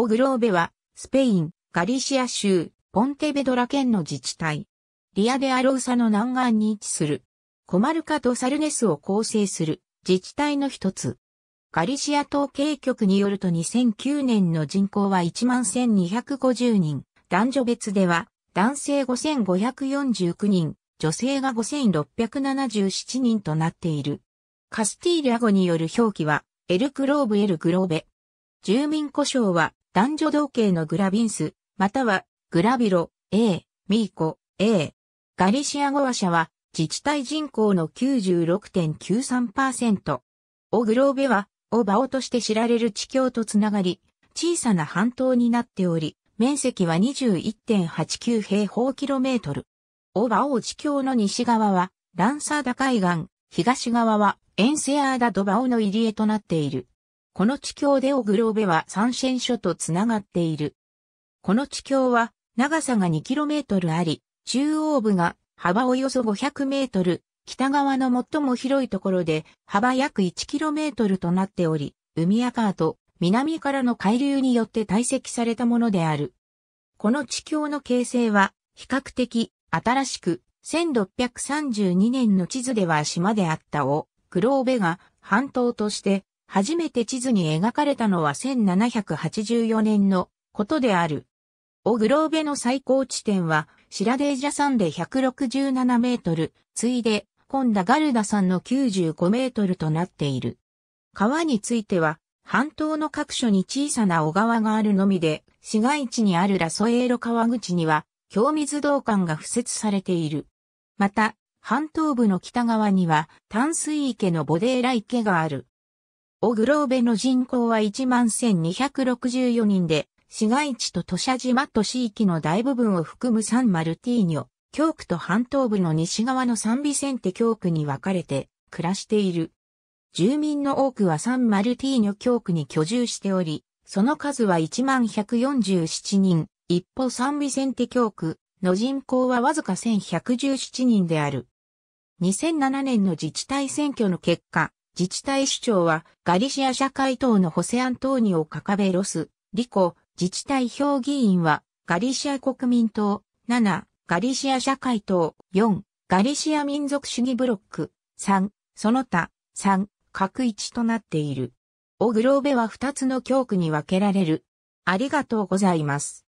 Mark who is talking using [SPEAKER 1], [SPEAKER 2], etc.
[SPEAKER 1] オグローベは、スペイン、ガリシア州、ポンテベドラ県の自治体。リアデアローサの南岸に位置する。コマルカとサルネスを構成する自治体の一つ。ガリシア統計局によると2009年の人口は11,250人。男女別では、男性5,549人、女性が5,677人となっている。カスティーリャ語による表記は、エルクローブエルグローベ。住民故障は、男女同型のグラビンス、またはグラビロ、A、ミーコ、A。ガリシア語話者は自治体人口の96.93%。オグローベは、オバオとして知られる地境とつながり、小さな半島になっており、面積は21.89平方キロメートル。オバオ地境の西側は、ランサーダ海岸、東側はエンセアーダドバオの入り江となっている。この地境でオグローベは三線所とつながっている。この地境は長さが 2km あり、中央部が幅およそ 500m、北側の最も広いところで幅約 1km となっており、海赤と南からの海流によって堆積されたものである。この地境の形成は比較的新しく1632年の地図では島であったを、グローベが半島として初めて地図に描かれたのは1784年のことである。オグローベの最高地点は、シラデージャ山で167メートル、ついで、コンダガルダ山の95メートルとなっている。川については、半島の各所に小さな小川があるのみで、市街地にあるラソエーロ川口には、京水道管が付設されている。また、半島部の北側には、淡水池のボデーラ池がある。オグローベの人口は11,264人で、市街地と土砂島と市域の大部分を含むサンマルティーニョ、教区と半東部の西側のサンビセンテ教区に分かれて暮らしている。住民の多くはサンマルティーニョ教区に居住しており、その数は11,147人、一方サンビセンテ教区の人口はわずか1,117人である。2007年の自治体選挙の結果、自治体首長はガリシア社会党のホセアントーニオ・カカベロス、リコ、自治体評議員はガリシア国民党、7、ガリシア社会党、4、ガリシア民族主義ブロック、3、その他、3、各一となっている。オグローベは2つの教区に分けられる。ありがとうございます。